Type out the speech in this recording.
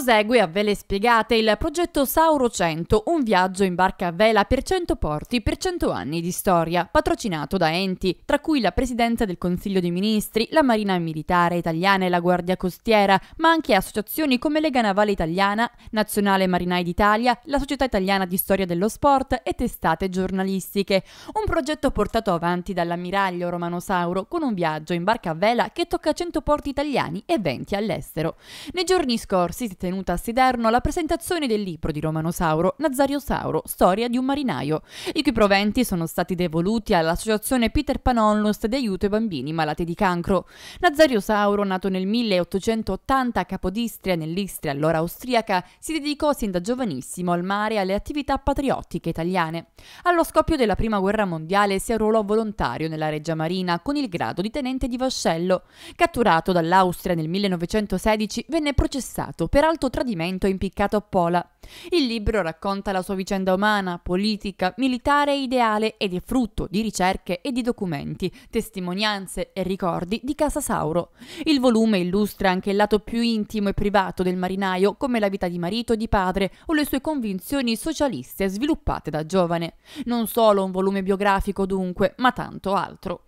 Prosegue a Vele Spiegate il progetto Sauro 100, un viaggio in barca a vela per 100 porti per 100 anni di storia, patrocinato da enti, tra cui la Presidenza del Consiglio dei Ministri, la Marina Militare Italiana e la Guardia Costiera, ma anche associazioni come Lega Navale Italiana, Nazionale Marinai d'Italia, la Società Italiana di Storia dello Sport e testate giornalistiche. Un progetto portato avanti dall'ammiraglio Romano Sauro con un viaggio in barca a vela che tocca 100 porti italiani e 20 all'estero. Nei giorni scorsi si tenuta a Siderno la presentazione del libro di Romano Sauro, Nazario Sauro, Storia di un marinaio, i cui proventi sono stati devoluti all'associazione Peter Panonlust di aiuto ai bambini malati di cancro. Nazario Sauro, nato nel 1880 a Capodistria, nell'Istria allora austriaca, si dedicò sin da giovanissimo al mare e alle attività patriottiche italiane. Allo scoppio della Prima Guerra Mondiale si arruolò volontario nella Reggia Marina con il grado di tenente di vascello. Catturato dall'Austria nel 1916, venne processato per altri alto tradimento impiccato a Pola. Il libro racconta la sua vicenda umana, politica, militare e ideale ed è frutto di ricerche e di documenti, testimonianze e ricordi di Casa Sauro. Il volume illustra anche il lato più intimo e privato del marinaio, come la vita di marito e di padre o le sue convinzioni socialiste sviluppate da giovane. Non solo un volume biografico dunque, ma tanto altro.